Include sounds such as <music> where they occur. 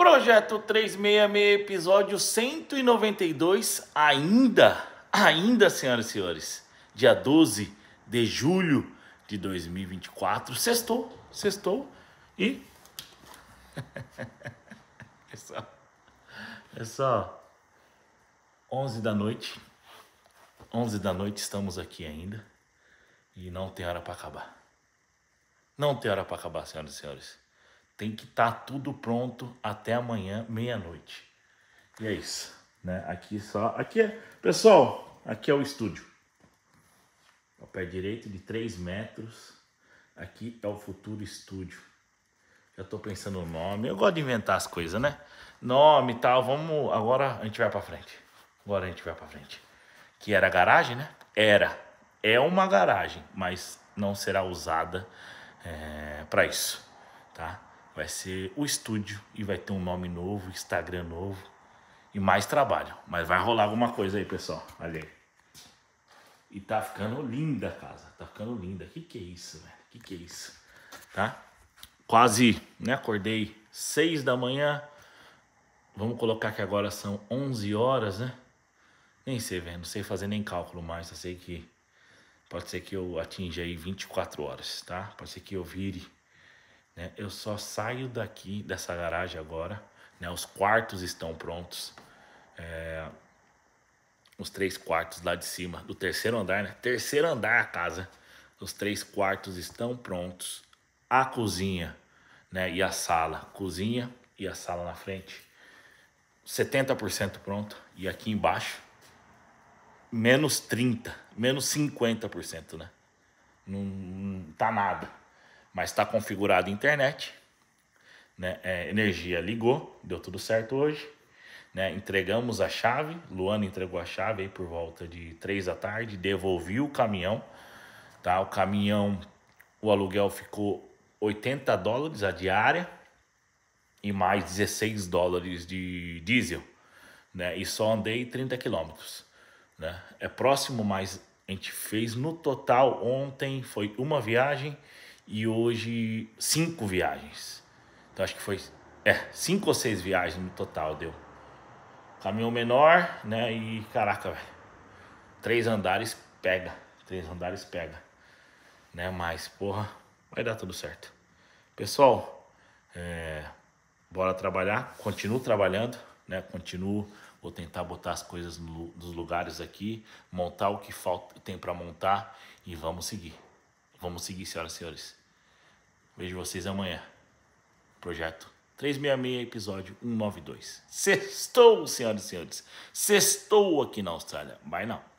Projeto 366, episódio 192, ainda, ainda, senhoras e senhores, dia 12 de julho de 2024. Sextou, sextou e. <laughs> é, só, é só 11 da noite. 11 da noite estamos aqui ainda e não tem hora para acabar. Não tem hora para acabar, senhoras e senhores tem que estar tá tudo pronto até amanhã, meia-noite. E é isso, né? Aqui só, aqui é, pessoal, aqui é o estúdio. O pé direito de 3 metros. Aqui é o futuro estúdio. Já estou pensando no nome. Eu gosto de inventar as coisas, né? Nome e tal, vamos, agora a gente vai para frente. Agora a gente vai para frente. Que era garagem, né? Era. É uma garagem, mas não será usada é, para isso, tá? vai ser o estúdio e vai ter um nome novo, Instagram novo e mais trabalho. Mas vai rolar alguma coisa aí, pessoal. Olha aí. E tá ficando linda a casa, tá ficando linda. Que que é isso, velho? Que que é isso? Tá? Quase, né? Acordei seis da manhã. Vamos colocar que agora são onze horas, né? Nem sei, velho, não sei fazer nem cálculo mais, só sei que pode ser que eu atinja aí 24 horas, tá? Pode ser que eu vire né? Eu só saio daqui, dessa garagem agora. Né? Os quartos estão prontos. É... Os três quartos lá de cima, do terceiro andar, né? Terceiro andar a casa. Os três quartos estão prontos. A cozinha, né? E a sala. Cozinha e a sala na frente. 70% pronto. E aqui embaixo, menos 30%, menos 50%, né? Não, não tá nada mas está configurado a internet. Né? É, energia ligou, deu tudo certo hoje. Né? Entregamos a chave, Luana entregou a chave aí por volta de três da tarde, devolvi o caminhão. Tá? O caminhão, o aluguel ficou 80 dólares a diária e mais 16 dólares de diesel. Né? E só andei 30 quilômetros. Né? É próximo, mas a gente fez no total ontem, foi uma viagem e hoje cinco viagens. Então acho que foi é, cinco ou seis viagens no total deu. Caminhão menor, né? E caraca, velho. Três andares pega. Três andares pega. Né? Mas, porra, vai dar tudo certo. Pessoal, é, bora trabalhar. Continuo trabalhando, né? Continuo. Vou tentar botar as coisas no, nos lugares aqui, montar o que falta, tem para montar e vamos seguir. Vamos seguir, senhoras e senhores. Vejo vocês amanhã. Projeto 366, episódio 192. Sextou, senhoras e senhores. Sextou aqui na Austrália. Vai não.